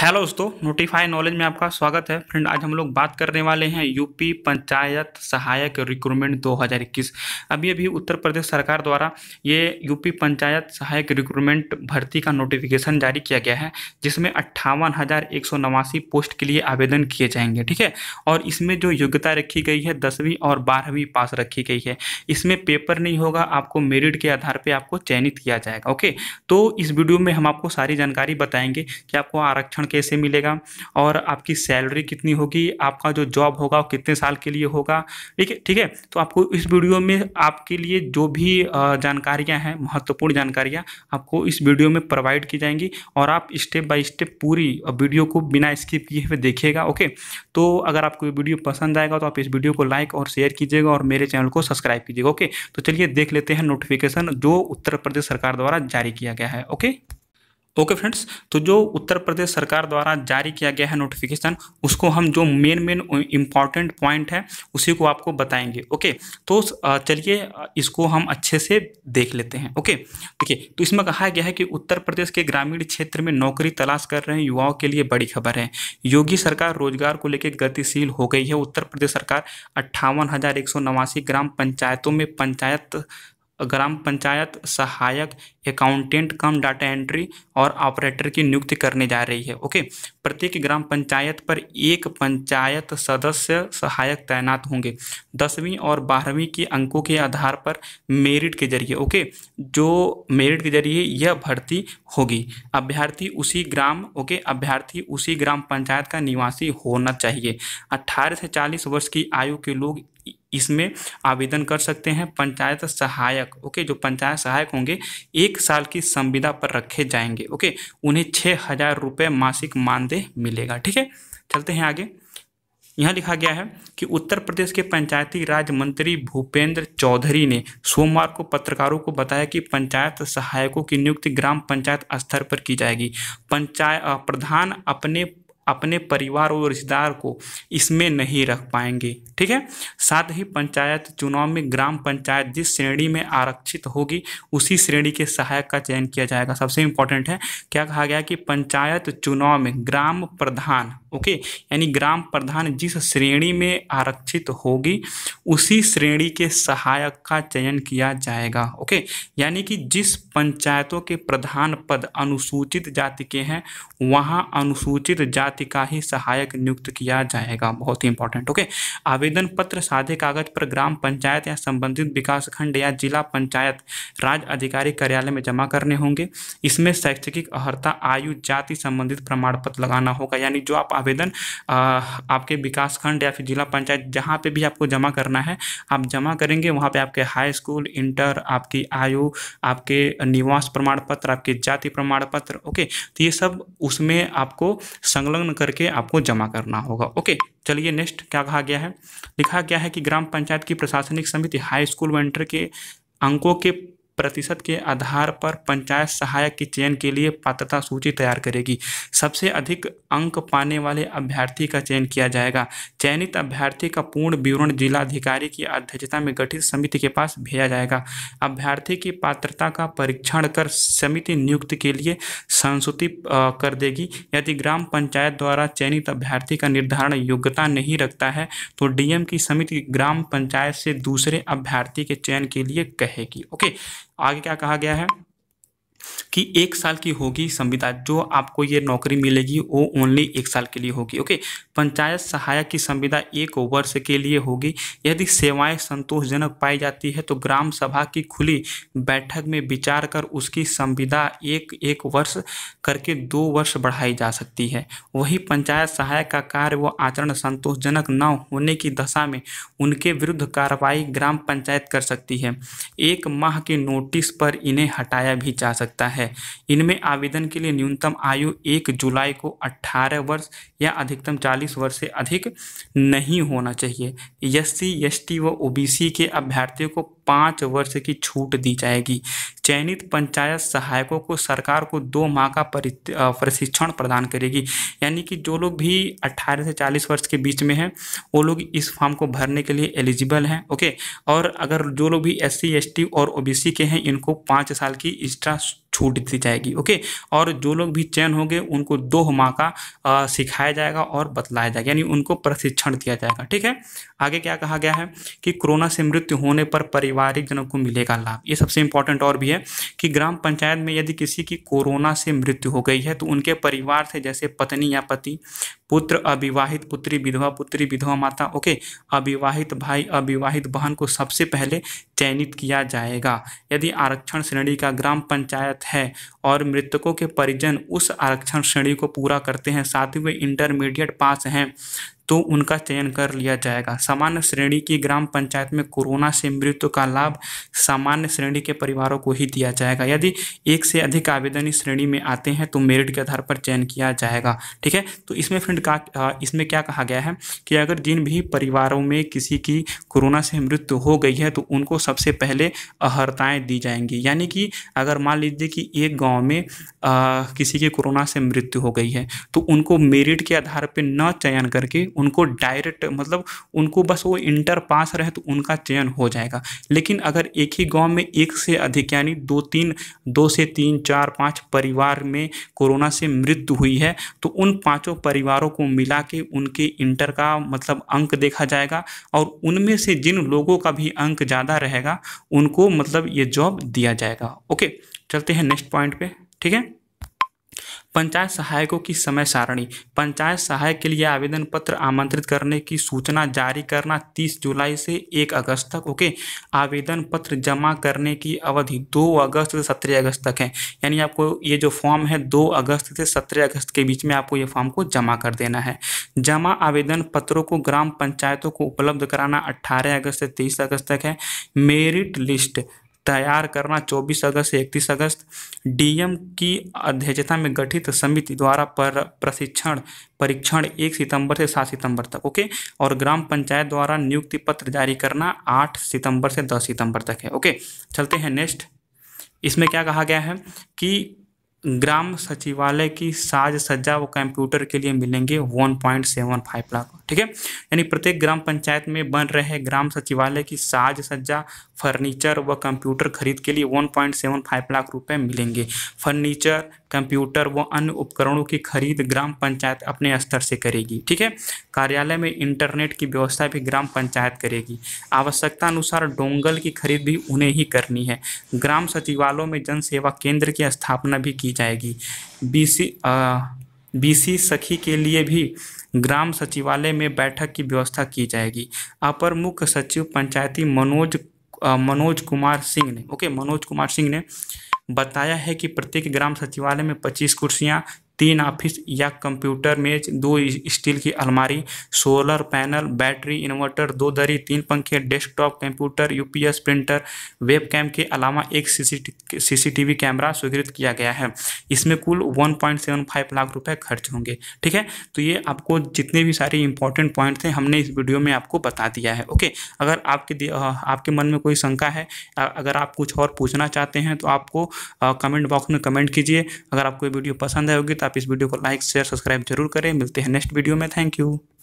hello दोस्तों notify knowledge में आपका स्वागत है फ्रेंड आज हम लोग बात करने वाले हैं यूपी पंचायत सहायक रिक्रूटमेंट 2021 अभी अभी उत्तर प्रदेश सरकार द्वारा ये यूपी पंचायत सहायक रिक्रूटमेंट भर्ती का नोटिफिकेशन जारी किया गया है जिसमें अट्ठावन पोस्ट के लिए आवेदन किए जाएंगे ठीक है और इसमें जो योग्यता रखी गई है दसवीं और बारहवीं पास रखी गई है इसमें पेपर नहीं होगा आपको मेरिट के आधार पर आपको चयनित किया जाएगा ओके तो इस वीडियो में हम आपको सारी जानकारी बताएंगे कि आपको आरक्षण प्रमोशन कैसे मिलेगा और आपकी सैलरी कितनी होगी आपका जो जॉब होगा वो कितने साल के लिए होगा ठीक है ठीक है तो आपको इस वीडियो में आपके लिए जो भी जानकारियाँ हैं महत्वपूर्ण जानकारियाँ आपको इस वीडियो में प्रोवाइड की जाएंगी और आप स्टेप बाय स्टेप पूरी वीडियो को बिना स्किप किए हुए देखिएगा ओके तो अगर आपको ये वीडियो पसंद आएगा तो आप इस वीडियो को लाइक और शेयर कीजिएगा और मेरे चैनल को सब्सक्राइब कीजिएगा ओके तो चलिए देख लेते हैं नोटिफिकेशन जो उत्तर प्रदेश सरकार द्वारा जारी किया गया है ओके ओके फ्रेंड्स तो जो उत्तर प्रदेश सरकार द्वारा जारी किया गया है नोटिफिकेशन उसको हम जो मेन मेन इम्पॉर्टेंट पॉइंट है उसी को आपको बताएंगे ओके तो चलिए इसको हम अच्छे से देख लेते हैं ओके देखिए तो इसमें कहा गया है कि उत्तर प्रदेश के ग्रामीण क्षेत्र में नौकरी तलाश कर रहे युवाओं के लिए बड़ी खबर है योगी सरकार रोजगार को लेकर गतिशील हो गई है उत्तर प्रदेश सरकार अट्ठावन ग्राम पंचायतों में पंचायत ग्राम पंचायत सहायक अकाउंटेंट कम डाटा एंट्री और ऑपरेटर की नियुक्ति करने जा रही है ओके प्रत्येक ग्राम पंचायत पर एक पंचायत सदस्य सहायक तैनात होंगे दसवीं और बारहवीं के अंकों के आधार पर मेरिट के जरिए ओके जो मेरिट के जरिए यह भर्ती होगी अभ्यर्थी उसी ग्राम ओके अभ्यर्थी उसी ग्राम पंचायत का निवासी होना चाहिए अट्ठारह से चालीस वर्ष की आयु के लोग इसमें आवेदन कर सकते हैं पंचायत सहायक ओके जो पंचायत सहायक होंगे एक साल की संविदा पर रखे जाएंगे ओके उन्हें छः हज़ार रुपये मासिक मानदेय मिलेगा ठीक है चलते हैं आगे यहाँ लिखा गया है कि उत्तर प्रदेश के पंचायती राज मंत्री भूपेंद्र चौधरी ने सोमवार को पत्रकारों को बताया कि पंचायत सहायकों की नियुक्ति ग्राम पंचायत स्तर पर की जाएगी पंचायत प्रधान अपने अपने परिवार और रिश्तेदार को इसमें नहीं रख पाएंगे ठीक है साथ ही पंचायत चुनाव में ग्राम पंचायत जिस श्रेणी में आरक्षित होगी उसी श्रेणी के सहायक का चयन किया जाएगा सबसे इंपॉर्टेंट है क्या कहा गया कि पंचायत चुनाव में ग्राम प्रधान ओके यानी ग्राम प्रधान जिस श्रेणी में आरक्षित होगी उसी श्रेणी के सहायक का चयन किया जाएगा ओके यानी कि जिस पंचायतों के प्रधान पद अनुसूचित जाति के हैं वहां अनुसूचित जाति का ही सहायक नियुक्त किया जाएगा बहुत ही इंपॉर्टेंट ओके आवेदन पत्र साधे कागज पर ग्राम पंचायत या संबंधित विकास खंड या जिला पंचायत राज अधिकारी कार्यालय में जमा करने होंगे इसमें शैक्षिक अहर्ता आयु जाति संबंधित प्रमाण पत्र लगाना होगा यानी जो आप आवेदन आपके विकास खंड या फिर जिला पंचायत जहाँ पे भी आपको जमा करना है आप जमा करेंगे वहाँ पे आपके हाई स्कूल इंटर आपकी आयु आपके निवास प्रमाण पत्र आपके जाति प्रमाण पत्र ओके तो ये सब उसमें आपको संलग्न करके आपको जमा करना होगा ओके चलिए नेक्स्ट क्या कहा गया है लिखा गया है कि ग्राम पंचायत की प्रशासनिक समिति हाई स्कूल व इंटर के अंकों के प्रतिशत के आधार पर पंचायत सहायक की चयन के लिए पात्रता सूची तैयार करेगी सबसे अधिक अंक पाने वाले अभ्यर्थी का चयन किया जाएगा चयनित अभ्यर्थी का पूर्ण विवरण जिलाधिकारी की अध्यक्षता में गठित समिति के पास भेजा जाएगा अभ्यर्थी की पात्रता का परीक्षण कर समिति नियुक्ति के लिए संस्तुति कर देगी यदि ग्राम पंचायत द्वारा चयनित अभ्यर्थी का निर्धारण योग्यता नहीं रखता है तो डीएम की समिति ग्राम पंचायत से दूसरे अभ्यर्थी के चयन के लिए कहेगी ओके आगे क्या कहा गया है कि एक साल की होगी संविदा जो आपको ये नौकरी मिलेगी वो ओनली एक साल के लिए होगी ओके पंचायत सहायक की संविदा एक वर्ष के लिए होगी यदि सेवाएं संतोषजनक पाई जाती है तो ग्राम सभा की खुली बैठक में विचार कर उसकी संविदा एक एक वर्ष करके दो वर्ष बढ़ाई जा सकती है वही पंचायत सहायक का कार्य व आचरण संतोषजनक न होने की दशा में उनके विरुद्ध कार्रवाई ग्राम पंचायत कर सकती है एक माह के नोटिस पर इन्हें हटाया भी जा सकता सकता है इनमें आवेदन के लिए न्यूनतम आयु एक जुलाई को 18 वर्ष या अधिकतम 40 वर्ष से अधिक नहीं होना चाहिए एस सी एस टी व ओबीसी के अभ्यर्थियों को पाँच वर्ष की छूट दी जाएगी चयनित पंचायत सहायकों को सरकार को दो माह का प्रशिक्षण प्रदान करेगी यानी कि जो लोग भी 18 से 40 वर्ष के बीच में हैं वो लोग इस फॉर्म को भरने के लिए एलिजिबल हैं ओके और अगर जो लोग भी एस सी और ओ के हैं इनको पाँच साल की एक्स्ट्रा छूट दी जाएगी ओके और जो लोग भी चयन होंगे उनको दो माह का सिखाया जाएगा और बतलाया जाएगा यानी उनको प्रशिक्षण दिया जाएगा ठीक है आगे क्या कहा गया है कि कोरोना से मृत्यु होने पर पारिवारिक जनों को मिलेगा लाभ ये सबसे इंपॉर्टेंट और भी है कि ग्राम पंचायत में यदि किसी की कोरोना से मृत्यु हो गई है तो उनके परिवार से जैसे पत्नी या पति पुत्र अविवाहित पुत्री विधवा पुत्री विधवा माता ओके अविवाहित भाई अविवाहित बहन को सबसे पहले चयनित किया जाएगा यदि आरक्षण श्रेणी का ग्राम पंचायत है और मृतकों के परिजन उस आरक्षण श्रेणी को पूरा करते हैं साथ ही वे इंटरमीडिएट पास हैं तो उनका चयन कर लिया जाएगा सामान्य श्रेणी की ग्राम पंचायत में कोरोना से मृत्यु का लाभ सामान्य श्रेणी के परिवारों को ही दिया जाएगा यदि एक से अधिक आवेदन इस श्रेणी में आते हैं तो मेरिट के आधार पर चयन किया जाएगा ठीक है तो इसमें फ्रेंड का इसमें क्या कहा गया है कि अगर जिन भी परिवारों में किसी की कोरोना से मृत्यु हो गई है तो उनको सबसे पहले अहर्ताएँ दी जाएंगी यानी कि अगर मान लीजिए कि एक गाँव गांव में आ, किसी की कोरोना से मृत्यु हो गई है तो उनको मेरिट के आधार पे न चयन करके उनको डायरेक्ट मतलब उनको बस वो इंटर पास रहे तो उनका चयन हो जाएगा लेकिन अगर एक ही गांव में एक से अधिक यानी दो तीन दो से तीन चार पाँच परिवार में कोरोना से मृत्यु हुई है तो उन पाँचों परिवारों को मिला के उनके इंटर का मतलब अंक देखा जाएगा और उनमें से जिन लोगों का भी अंक ज़्यादा रहेगा उनको मतलब ये जॉब दिया जाएगा ओके चलते हैं नेक्स्ट पॉइंट पे ठीक है पंचायत सहायकों की समय सारणी पंचायत सहायक के लिए आवेदन पत्र आमंत्रित करने की सूचना जारी करना 30 जुलाई से 1 अगस्त तक ओके आवेदन पत्र जमा करने की अवधि 2 अगस्त से 17 अगस्त तक है यानी आपको ये जो फॉर्म है 2 अगस्त से 17 अगस्त के बीच में आपको ये फॉर्म को जमा कर देना है जमा आवेदन पत्रों को ग्राम पंचायतों को उपलब्ध कराना अट्ठारह अगस्त से तेईस अगस्त तक है मेरिट लिस्ट तैयार करना 24 अगस्त से 31 अगस्त डीएम की अध्यक्षता में गठित समिति द्वारा पर प्रशिक्षण परीक्षण 1 सितंबर से 7 सितंबर तक ओके और ग्राम पंचायत द्वारा नियुक्ति पत्र जारी करना 8 सितंबर से 10 सितंबर तक है ओके चलते हैं नेक्स्ट इसमें क्या कहा गया है कि ग्राम सचिवालय की साज सज्जा व कंप्यूटर के लिए मिलेंगे 1.75 लाख ठीक है यानी प्रत्येक ग्राम पंचायत में बन रहे ग्राम सचिवालय की साज सज्जा फर्नीचर व कंप्यूटर खरीद के लिए 1.75 लाख रुपए मिलेंगे फर्नीचर कंप्यूटर व अन्य उपकरणों की खरीद ग्राम पंचायत अपने स्तर से करेगी ठीक है कार्यालय में इंटरनेट की व्यवस्था भी ग्राम पंचायत करेगी आवश्यकता अनुसार डोंगल की खरीद भी उन्हें ही करनी है ग्राम सचिवालयों में जन सेवा केंद्र की स्थापना भी की जाएगी बी सी सखी के लिए भी ग्राम सचिवालय में बैठक की व्यवस्था की जाएगी अपर मुख्य सचिव पंचायती मनोज मनोज कुमार सिंह ने ओके मनोज कुमार सिंह ने बताया है कि प्रत्येक ग्राम सचिवालय में 25 कुर्सियां तीन ऑफिस या कंप्यूटर मेज दो स्टील की अलमारी सोलर पैनल बैटरी इन्वर्टर दो दरी तीन पंखे desktop computer UPS printer webcam के अलावा एक सीसीटीवी कैमरा स्वीकृत किया गया है इसमें कुल 1.75 लाख रुपए खर्च होंगे ठीक है तो ये आपको जितने भी सारे इंपॉर्टेंट पॉइंट थे हमने इस वीडियो में आपको बता दिया है ओके अगर आपके आपके मन में कोई शंका है अगर आप कुछ और पूछना चाहते हैं तो आपको कमेंट बॉक्स में कमेंट कीजिए अगर आपको वीडियो पसंद आएगी तो तो आप इस वीडियो को लाइक शेयर सब्सक्राइब जरूर करें मिलते हैं नेक्स्ट वीडियो में थैंक यू